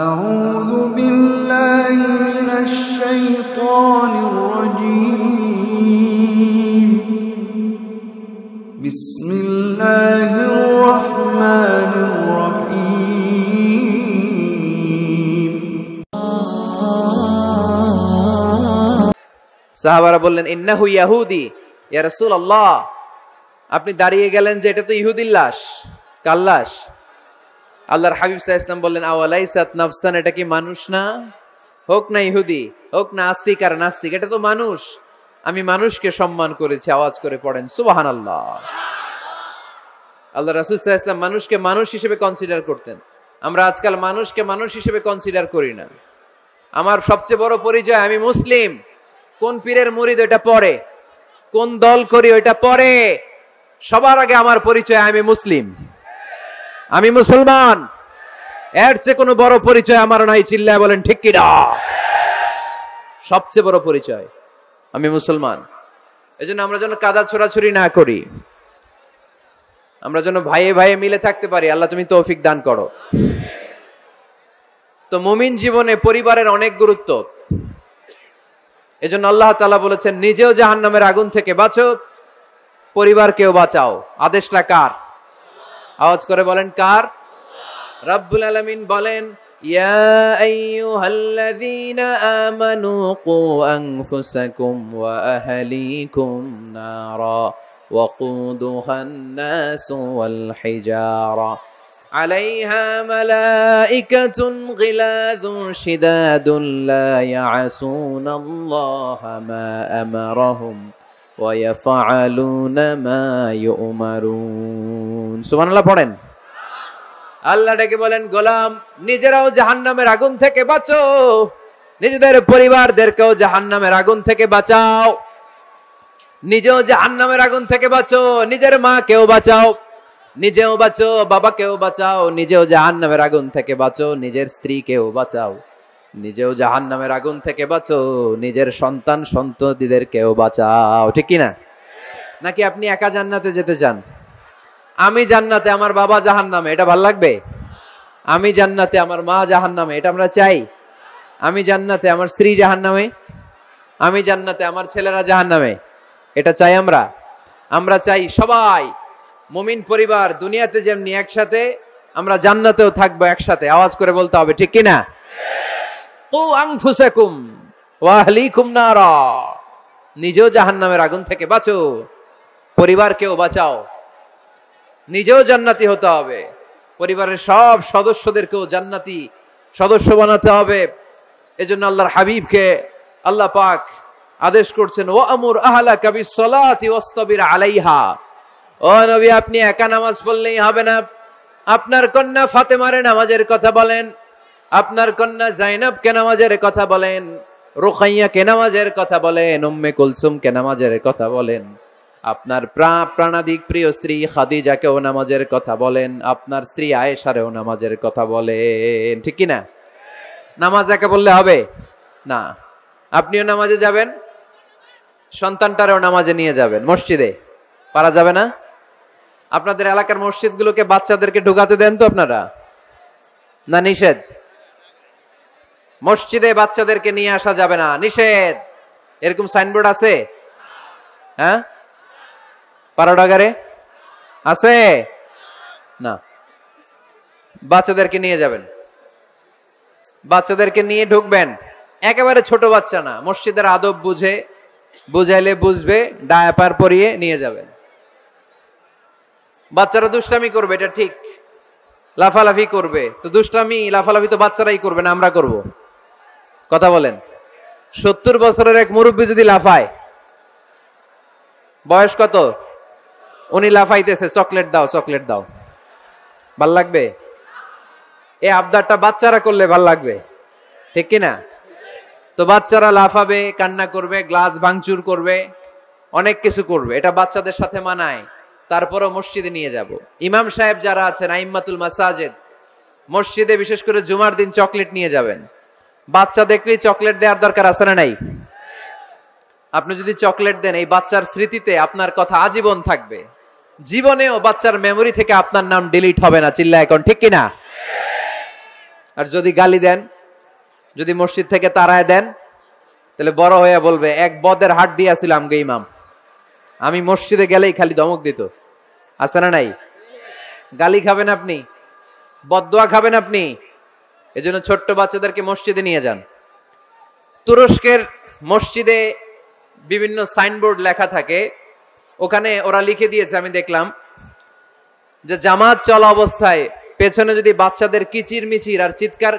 সাহাবারা বললেন হু ইয়াহুদি ইয়ারসুল আল্লাহ আপনি দাঁড়িয়ে গেলেন যে এটা তো ইহুদিল্লাস লাশ লাশ আল্লাহর হাবিব সাহা ইসলাম বললেন আওয়ালাইসাত নাফসান এটা কি মানুষ না হোক না ইহুদি হোক না আস্তিক আর নাস্তিক এটা তো মানুষ আমি মানুষকে সম্মান করেছি আওয়াজ করে পড়েন সুবাহান আল্লাহ আল্লাহ রাসুল সাহা ইসলাম মানুষকে মানুষ হিসেবে কনসিডার করতেন আমরা আজকাল মানুষকে মানুষ হিসেবে কনসিডার করি না আমার সবচেয়ে বড় পরিচয় আমি মুসলিম কোন পীরের মুরিদ ওইটা পরে কোন দল করি ওইটা পরে সবার আগে আমার পরিচয় আমি মুসলিম আমি মুসলমান এর চেয়ে কোনো বড় পরিচয় আমার নাই চিল্লায় বলেন ঠিক না সবচেয়ে বড় পরিচয় আমি মুসলমান এই জন্য আমরা যেন কাদা ছোড়াছুরি না করি আমরা যেন ভাইয়ে ভাইয়ে মিলে থাকতে পারি আল্লাহ তুমি তৌফিক দান করো তো মুমিন জীবনে পরিবারের অনেক গুরুত্ব এজন্য আল্লাহ তালা বলেছেন নিজেও জাহান্নামের আগুন থেকে বাঁচো পরিবারকেও বাঁচাও আদেশটা কার আওয়াজ করে বলেন কার রাব্বুল আলামিন বলেন يا أيها الذين آمنوا قوا أنفسكم وأهليكم نارا وقودها الناس والحجارة عليها ملائكة غلاذ شداد لا يعصون الله ما أمرهم সুমানাল্লাহ পড়েন আল্লাহ ডেকে বলেন গোলাম নিজেরাও জাহান্নামের আগুন থেকে বাঁচো নিজেদের পরিবারদেরকেও জাহান্নামের আগুন থেকে বাঁচাও নিজেও জাহান্নামের আগুন থেকে বাঁচো নিজের মা মাকেও বাঁচাও নিজেও বাঁচো বাবাকেও বাঁচাও নিজেও জাহান্নামের আগুন থেকে বাঁচো নিজের স্ত্রীকেও বাঁচাও নিজেও জাহান নামের আগুন থেকে বাঁচো নিজের সন্তান সন্ততিদের কেউ বাঁচাও ঠিক কিনা নাকি আপনি একা জান্নাতে যেতে চান আমি জান্নাতে আমার বাবা জাহান নামে এটা ভাল লাগবে আমি জান্নাতে আমার মা জাহান নামে এটা আমরা চাই আমি জান্নাতে আমার স্ত্রী জাহান নামে আমি জান্নাতে আমার ছেলেরা জাহান নামে এটা চাই আমরা আমরা চাই সবাই মুমিন পরিবার দুনিয়াতে যেমনি একসাথে আমরা জান্নাতেও থাকবো একসাথে আওয়াজ করে বলতে হবে ঠিক কিনা নিজেও জাহান নামের নিজেও জাহান্নামের আগুন থেকে বাঁচো পরিবারকেও বাঁচাও নিজেও জান্নাতি হতে হবে পরিবারের সব সদস্যদেরকেও জান্নাতি সদস্য বানাতে হবে এজন্য আল্লাহর হাবিবকে আল্লাহ পাক আদেশ করছেন ও আমুর আহলা কবি সলাতি ওস্তবির আলাইহা ও নবী আপনি একা নামাজ পড়লেই হবে না আপনার কন্যা ফাতেমারে নামাজের কথা বলেন আপনার কন্যা কে কেনামাজের কথা বলেন রোখাইয়া কেনামাজের কথা বলেন উম্মে কুলসুম কেনামাজের কথা বলেন আপনার প্রা প্রাণাদিক প্রিয় স্ত্রী খাদিজাকেও নামাজের কথা বলেন আপনার স্ত্রী আয়েশারেও নামাজের কথা বলেন ঠিক না নামাজ একে বললে হবে না আপনিও নামাজে যাবেন সন্তানটারও নামাজে নিয়ে যাবেন মসজিদে পারা যাবে না আপনাদের এলাকার মসজিদগুলোকে বাচ্চাদেরকে ঢুকাতে দেন তো আপনারা না নিষেধ মসজিদে বাচ্চাদেরকে নিয়ে আসা যাবে না নিষেধ এরকম সাইনবোর্ড আছে হ্যাঁ পারোডাগারে আছে না বাচ্চাদেরকে নিয়ে যাবেন বাচ্চাদেরকে নিয়ে ঢুকবেন একেবারে ছোট বাচ্চা না মসজিদের আদব বুঝে বুঝাইলে বুঝবে ডায়াপার পরিয়ে নিয়ে যাবেন বাচ্চারা দুষ্টামি করবে এটা ঠিক লাফালাফি করবে তো দুষ্টামি লাফালাফি তো বাচ্চারাই করবে না আমরা করবো কথা বলেন সত্তর বছরের এক মুরব্বী যদি লাফায় বয়স কত উনি লাফাইতেছে চকলেট দাও চকলেট দাও ভাল লাগবে এ আবদারটা বাচ্চারা করলে ভাল লাগবে ঠিক কিনা তো বাচ্চারা লাফাবে কান্না করবে গ্লাস ভাঙচুর করবে অনেক কিছু করবে এটা বাচ্চাদের সাথে মানায় তারপরও মসজিদে নিয়ে যাব ইমাম সাহেব যারা আছেন আইম্মাতুল মাসাজেদ মসজিদে বিশেষ করে জুমার দিন চকলেট নিয়ে যাবেন বাচ্চা দেখলেই চকলেট দেওয়ার দরকার আছে না নাই আপনি যদি চকলেট দেন এই বাচ্চার স্মৃতিতে আপনার কথা আজীবন থাকবে জীবনেও বাচ্চার মেমোরি থেকে আপনার নাম ডিলিট হবে না চিল্লা এখন ঠিক কিনা আর যদি গালি দেন যদি মসজিদ থেকে তারায় দেন তাহলে বড় হয়ে বলবে এক বদের হাট দিয়েছিলাম গে ইমাম আমি মসজিদে গেলেই খালি ধমক দিত আছে না নাই গালি খাবেন আপনি বদোয়া খাবেন আপনি এজন্য ছোট্ট বাচ্চাদেরকে মসজিদে নিয়ে যান তুরস্কের মসজিদে বিভিন্ন সাইনবোর্ড লেখা থাকে ওখানে ওরা লিখে দিয়েছে আমি দেখলাম যে জামাত চলা অবস্থায় পেছনে যদি বাচ্চাদের কিচির মিচির আর চিৎকার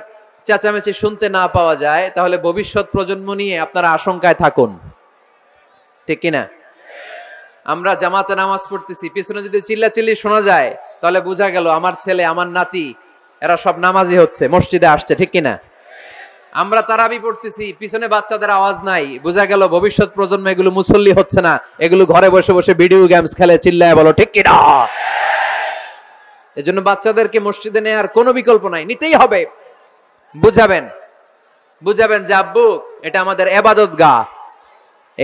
চেঁচামেচি শুনতে না পাওয়া যায় তাহলে ভবিষ্যৎ প্রজন্ম নিয়ে আপনারা আশঙ্কায় থাকুন ঠিক কিনা আমরা জামাতে নামাজ পড়তেছি পিছনে যদি চিল্লাচিল্লি শোনা যায় তাহলে বোঝা গেল আমার ছেলে আমার নাতি এরা সব নামাজি হচ্ছে মসজিদে আসছে ঠিক কিনা আমরা তারাবি পড়তেছি পিছনে বাচ্চাদের আওয়াজ নাই বোঝা গেল ভবিষ্যৎ প্রজন্ম এগুলো মুসল্লি হচ্ছে না এগুলো ঘরে বসে বসে ভিডিও গেমস খেলে চিল্লায় বলো ঠিক কিনা জন্য বাচ্চাদেরকে মসজিদে নেওয়ার কোনো বিকল্প নাই নিতেই হবে বুঝাবেন বুঝাবেন যে আব্বু এটা আমাদের এবাদত গা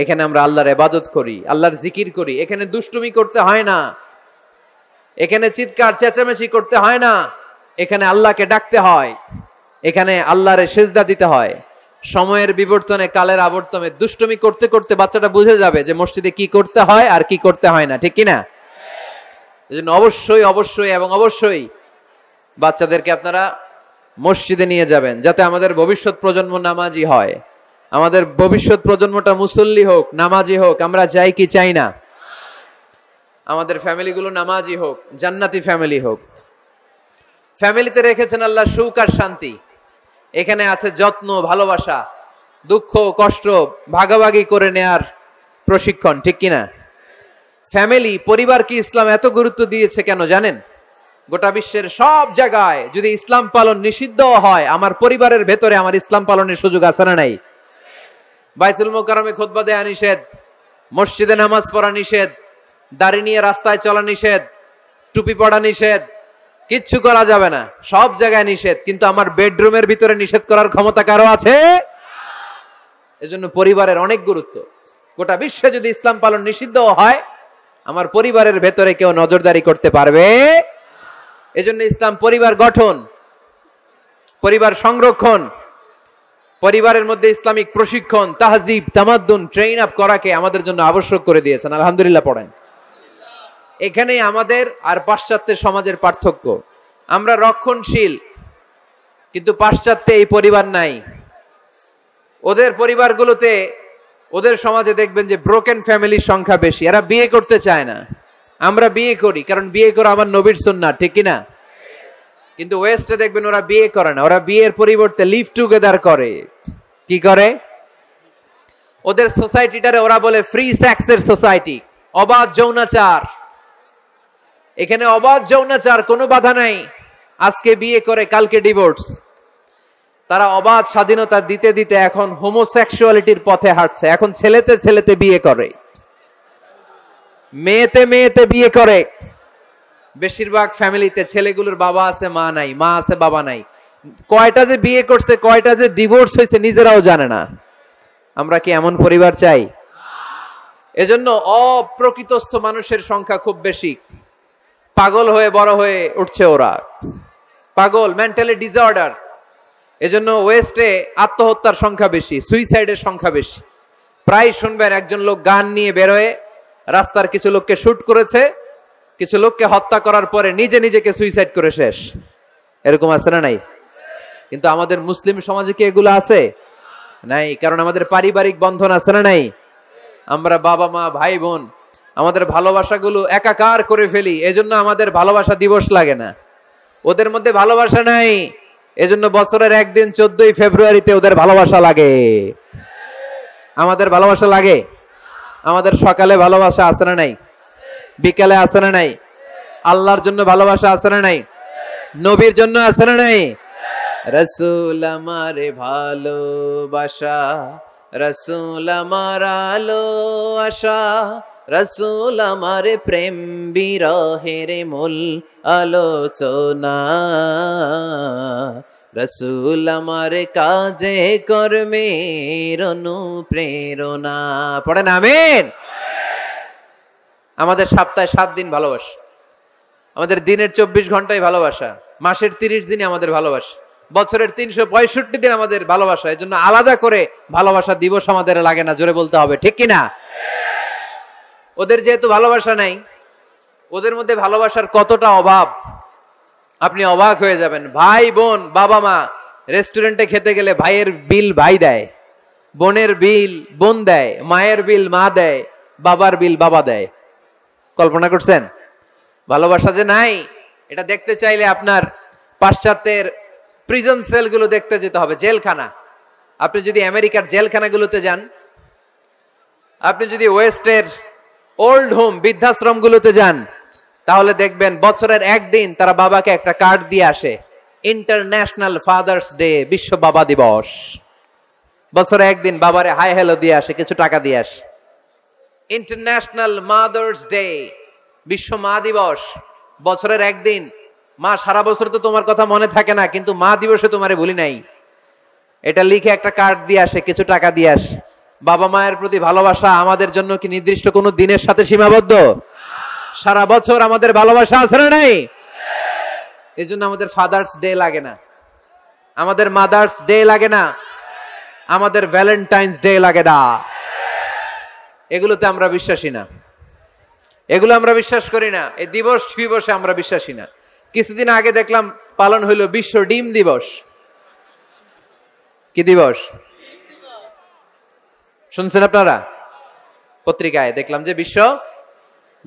এখানে আমরা আল্লাহর এবাদত করি আল্লাহর জিকির করি এখানে দুষ্টুমি করতে হয় না এখানে চিৎকার চেঁচামেচি করতে হয় না এখানে আল্লাহকে ডাকতে হয় এখানে আল্লাহরে সেজদা দিতে হয় সময়ের বিবর্তনে কালের আবর্তনে দুষ্টমি করতে করতে বাচ্চাটা বুঝে যাবে যে মসজিদে কি করতে হয় আর কি করতে হয় না ঠিক কিনা এই জন্য অবশ্যই অবশ্যই এবং অবশ্যই বাচ্চাদেরকে আপনারা মসজিদে নিয়ে যাবেন যাতে আমাদের ভবিষ্যৎ প্রজন্ম নামাজি হয় আমাদের ভবিষ্যৎ প্রজন্মটা মুসল্লি হোক নামাজি হোক আমরা যাই কি চাই না আমাদের ফ্যামিলিগুলো নামাজি হোক জান্নাতি ফ্যামিলি হোক ফ্যামিলিতে রেখেছেন আল্লাহ সুখ আর শান্তি এখানে আছে যত্ন ভালোবাসা দুঃখ কষ্ট ভাগাভাগি করে নেয়ার প্রশিক্ষণ ঠিক কিনা ফ্যামিলি পরিবার কি ইসলাম এত গুরুত্ব দিয়েছে কেন জানেন গোটা বিশ্বের সব জায়গায় যদি ইসলাম পালন নিষিদ্ধ হয় আমার পরিবারের ভেতরে আমার ইসলাম পালনের সুযোগ আছে না নাই বাইতুল মোকারমে খোদবা দেয়া নিষেধ মসজিদে নামাজ পড়া নিষেধ দাড়ি নিয়ে রাস্তায় চলা নিষেধ টুপি পড়া নিষেধ কিচ্ছু করা যাবে না সব জায়গায় নিষেধ কিন্তু আমার বেডরুমের ভিতরে নিষেধ করার ক্ষমতা কারো আছে এজন্য পরিবারের অনেক গুরুত্ব গোটা বিশ্বে যদি ইসলাম পালন নিষিদ্ধ হয় আমার পরিবারের ভেতরে কেউ নজরদারি করতে পারবে এজন্য ইসলাম পরিবার গঠন পরিবার সংরক্ষণ পরিবারের মধ্যে ইসলামিক প্রশিক্ষণ তাহজিব তামাদ্দুন ট্রেন আপ করাকে আমাদের জন্য আবশ্যক করে দিয়েছেন আলহামদুলিল্লাহ পড়েন এখানেই আমাদের আর পাশ্চাত্যের সমাজের পার্থক্য আমরা রক্ষণশীল কিন্তু পাশ্চাত্যে এই পরিবার নাই ওদের পরিবারগুলোতে ওদের সমাজে দেখবেন যে ব্রোকেন ফ্যামিলির সংখ্যা বেশি এরা বিয়ে করতে চায় না আমরা বিয়ে করি কারণ বিয়ে করা আমার নবীর সন্না ঠিক না কিন্তু ওয়েস্টে দেখবেন ওরা বিয়ে করে না ওরা বিয়ের পরিবর্তে লিভ টুগেদার করে কি করে ওদের সোসাইটিটারে ওরা বলে ফ্রি সেক্সের সোসাইটি অবাধ যৌনাচার এখানে অবাধ যৌনাচার কোনো বাধা নাই আজকে বিয়ে করে কালকে ডিভোর্স তারা অবাধ স্বাধীনতা দিতে দিতে এখন হোমোসেক্সুয়ালিটির পথে হাঁটছে এখন ছেলেতে ছেলেতে বিয়ে করে মেয়েতে মেয়েতে বিয়ে করে বেশিরভাগ ফ্যামিলিতে ছেলেগুলোর বাবা আছে মা নাই মা আছে বাবা নাই কয়টা যে বিয়ে করছে কয়টা যে ডিভোর্স হয়েছে নিজেরাও জানে না আমরা কি এমন পরিবার চাই এজন্য অপ্রকৃতস্থ মানুষের সংখ্যা খুব বেশি পাগল হয়ে বড় হয়ে উঠছে ওরা পাগল মেন্টালি ডিসঅর্ডার এজন্য ওয়েস্টে আত্মহত্যার সংখ্যা বেশি সুইসাইডের সংখ্যা বেশি প্রায় শুনবেন একজন লোক গান নিয়ে বেরোয় রাস্তার কিছু লোককে শ্যুট করেছে কিছু লোককে হত্যা করার পরে নিজে নিজেকে সুইসাইড করে শেষ এরকম আছে না নাই কিন্তু আমাদের মুসলিম সমাজে কি এগুলো আছে নাই কারণ আমাদের পারিবারিক বন্ধন আছে না নাই আমরা বাবা মা ভাই বোন আমাদের ভালোবাসাগুলো একাকার করে ফেলি এজন্য আমাদের ভালোবাসা দিবস লাগে না ওদের মধ্যে ভালোবাসা নাই এজন্য বছরের একদিন চোদ্দই ফেব্রুয়ারিতে ওদের ভালোবাসা লাগে আমাদের ভালোবাসা লাগে আমাদের সকালে ভালোবাসা আছে না নাই বিকালে আছে না নাই আল্লাহর জন্য ভালোবাসা আছে না নাই নবীর জন্য আছে না নাই রসুল আমার ভালোবাসা রসুল আমার আলো আশা রসুল আমার প্রেম বিরহের মূল আলোচনা রসুল আমার কাজে কর্মের অনুপ্রেরণা পড়ে নামেন আমাদের সপ্তাহে সাত দিন ভালোবাসা আমাদের দিনের চব্বিশ ঘন্টায় ভালোবাসা মাসের তিরিশ দিনে আমাদের ভালোবাসা বছরের তিনশো পঁয়ষট্টি দিন আমাদের ভালোবাসা জন্য আলাদা করে ভালোবাসা দিবস আমাদের লাগে না জোরে বলতে হবে ঠিক কিনা ওদের যেহেতু ভালোবাসা নাই ওদের মধ্যে ভালোবাসার কতটা অভাব আপনি অবাক হয়ে যাবেন ভাই বোন বাবা মা রেস্টুরেন্টে খেতে গেলে ভাইয়ের বিল ভাই দেয় বোনের বিল বোন দেয় মায়ের বিল মা দেয় বাবার বিল বাবা দেয় কল্পনা করছেন ভালোবাসা যে নাই এটা দেখতে চাইলে আপনার পাশ্চাত্যের প্রিজন সেলগুলো দেখতে যেতে হবে জেলখানা আপনি যদি আমেরিকার জেলখানাগুলোতে যান আপনি যদি ওয়েস্টের ওল্ড হোম বৃদ্ধাশ্রমগুলোতে যান তাহলে দেখবেন বছরের একদিন তারা বাবাকে একটা কার্ড দিয়ে আসে ইন্টারন্যাশনাল ফাদার্স ডে বিশ্ব বাবা দিবস বছরে একদিন বাবারে হাই হ্যালো দিয়ে আসে কিছু টাকা দিয়ে আসে ইন্টারন্যাশনাল মাদার্স ডে বিশ্ব মা দিবস বছরের একদিন মা সারা বছর তো তোমার কথা মনে থাকে না কিন্তু মা দিবসে তোমারে ভুলি নাই এটা লিখে একটা কার্ড দিয়ে আসে কিছু টাকা দিয়ে আসে বাবা মায়ের প্রতি ভালোবাসা আমাদের জন্য কি নির্দিষ্ট কোনো দিনের সাথে সীমাবদ্ধ সারা বছর আমাদের ভালোবাসা আছে না নাই এই জন্য আমাদের ফাদার্স ডে লাগে না আমাদের মাদার্স ডে লাগে না আমাদের ভ্যালেন্টাইন্স ডে লাগে না এগুলোতে আমরা বিশ্বাসী না এগুলো আমরা বিশ্বাস করি না এই দিবস ফিবসে আমরা বিশ্বাসী না কিছুদিন আগে দেখলাম পালন হইল বিশ্ব ডিম দিবস কি দিবস শুনছেন আপনারা পত্রিকায় দেখলাম যে বিশ্ব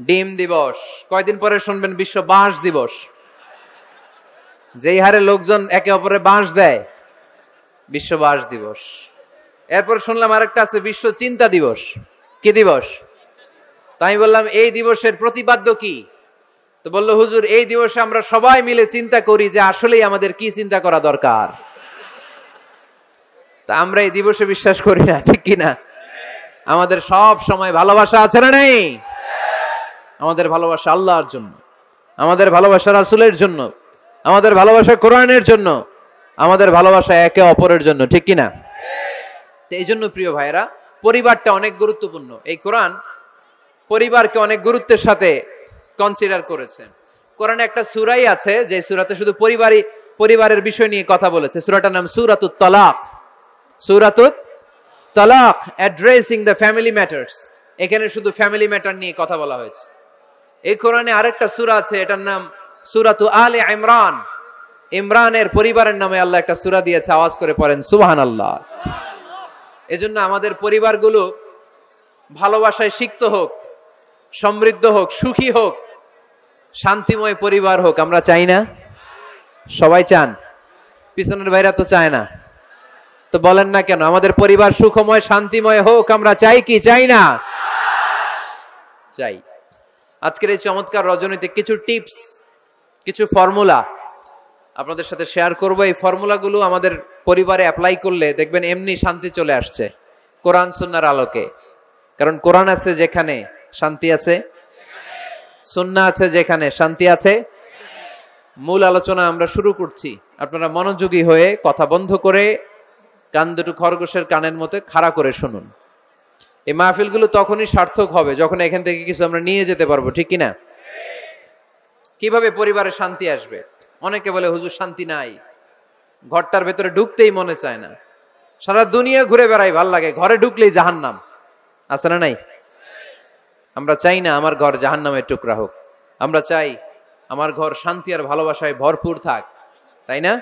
ডিম দিবস কয়দিন পরে শুনবেন বিশ্ব বাঁশ দিবস যেই হারে লোকজন একে অপরে বাঁশ দেয় বিশ্ব বাঁশ দিবস এরপর শুনলাম আরেকটা আছে বিশ্ব চিন্তা দিবস কি দিবস তো আমি বললাম এই দিবসের প্রতিপাদ্য কি তো বললো হুজুর এই দিবসে আমরা সবাই মিলে চিন্তা করি যে আসলেই আমাদের কি চিন্তা করা দরকার তা আমরা এই দিবসে বিশ্বাস করি না ঠিক কিনা আমাদের সব সময় ভালোবাসা আছে না নেই আমাদের ভালোবাসা আল্লাহর জন্য আমাদের ভালোবাসা রাসুলের জন্য আমাদের ভালোবাসা কোরআনের জন্য আমাদের ভালোবাসা একে অপরের জন্য ঠিক কিনা এই জন্য প্রিয় ভাইরা পরিবারটা অনেক গুরুত্বপূর্ণ এই কোরআন পরিবারকে অনেক গুরুত্বের সাথে কনসিডার করেছে কোরআনে একটা সুরাই আছে যে সুরাতে শুধু পরিবারই পরিবারের বিষয় নিয়ে কথা বলেছে সুরাটার নাম সুরাতুত তলাক সুরাতুত তালাক অ্যাড্রেসিং দ্য ফ্যামিলি ম্যাটার্স এখানে শুধু ফ্যামিলি ম্যাটার নিয়ে কথা বলা হয়েছে এই কোরআনে আরেকটা সুরা আছে এটার নাম সুরাতু আলে ইমরান ইমরানের পরিবারের নামে আল্লাহ একটা সুরা দিয়েছে আওয়াজ করে পড়েন সুবাহান আল্লাহ এজন্য আমাদের পরিবারগুলো ভালোবাসায় শিক্ত হোক সমৃদ্ধ হোক সুখী হোক শান্তিময় পরিবার হোক আমরা চাই না সবাই চান পিছনের ভাইরা তো চায় না তো বলেন না কেন আমাদের পরিবার সুখময় শান্তিময় হোক আমরা চাই কি চাই না চাই আজকের এই চমৎকার রজনীতে কিছু টিপস কিছু ফর্মুলা আপনাদের সাথে শেয়ার করব এই ফর্মুলাগুলো আমাদের পরিবারে অ্যাপ্লাই করলে দেখবেন এমনি শান্তি চলে আসছে কোরআন সুন্নার আলোকে কারণ কোরআন আছে যেখানে শান্তি আছে সুন্না আছে যেখানে শান্তি আছে মূল আলোচনা আমরা শুরু করছি আপনারা মনোযোগী হয়ে কথা বন্ধ করে কান দুটো খরগোশের কানের মতো খাড়া করে শুনুন এই মাহফিলগুলো তখনই সার্থক হবে যখন এখান থেকে কিছু আমরা নিয়ে যেতে পারবো ঠিক কিনা কিভাবে পরিবারে শান্তি আসবে অনেকে বলে হুজুর শান্তি নাই ঘরটার ভেতরে ঢুকতেই মনে চায় না সারা দুনিয়া ঘুরে বেড়াই ভাল লাগে ঘরে ঢুকলেই জাহান নাম আছে না নাই আমরা চাই না আমার ঘর জাহান নামের টুকরা হোক আমরা চাই আমার ঘর শান্তি আর ভালোবাসায় ভরপুর থাক তাই না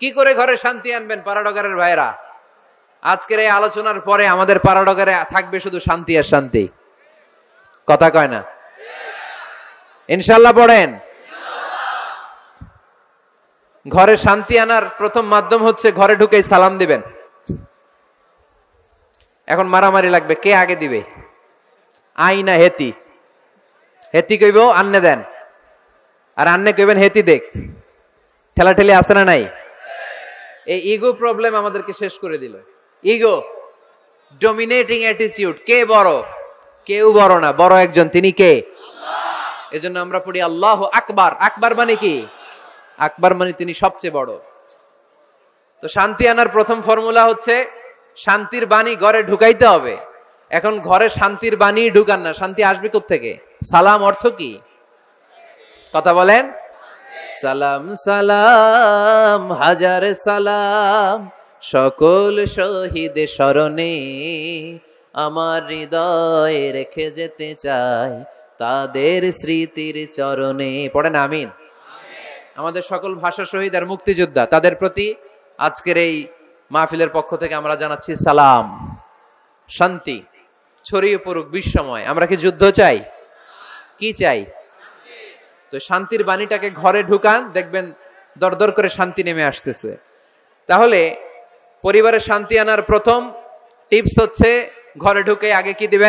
কি করে ঘরে শান্তি আনবেন পারাডগারের ভাইরা আজকের এই আলোচনার পরে আমাদের পারাডগারে থাকবে শুধু শান্তি আর শান্তি কথা কয় না ইনশাল্লাহ পড়েন ঘরে শান্তি আনার প্রথম মাধ্যম হচ্ছে ঘরে ঢুকেই সালাম দিবেন এখন মারামারি লাগবে কে আগে দিবে আইনা হেতি হেতি কইব আন্নে দেন আর আন্নে কইবেন হেতি দেখ ঠেলা ঠেলি আসে না নাই এই ইগো প্রবলেম আমাদেরকে শেষ করে দিল ইগো ডমিনেটিং অ্যাটিটিউড কে বড় কেউ বড় না বড় একজন তিনি কে এজন্য আমরা পড়ি আল্লাহ আকবার আকবার মানে কি আকবার মানে তিনি সবচেয়ে বড় তো শান্তি আনার প্রথম ফর্মুলা হচ্ছে শান্তির বাণী ঘরে ঢুকাইতে হবে এখন ঘরে শান্তির বাণী ঢুকান না শান্তি আসবে থেকে সালাম অর্থ কি কথা বলেন সালাম সালাম হাজার সালাম সকল শহীদ স্মরণে আমার হৃদয়ে রেখে যেতে চাই তাদের স্মৃতির চরণে পড়েন আমিন আমাদের সকল ভাষা শহীদ আর মুক্তিযোদ্ধা তাদের প্রতি আজকের এই মাহফিলের পক্ষ থেকে আমরা জানাচ্ছি সালাম শান্তি ছড়িয়ে পড়ুক বিশ্বময় আমরা কি যুদ্ধ চাই কি চাই তো শান্তির বাণীটাকে ঘরে ঢুকান দেখবেন দরদর করে শান্তি নেমে আসতেছে তাহলে পরিবারে শান্তি আনার প্রথম টিপস হচ্ছে ঘরে ঢুকে আগে কি দিবেন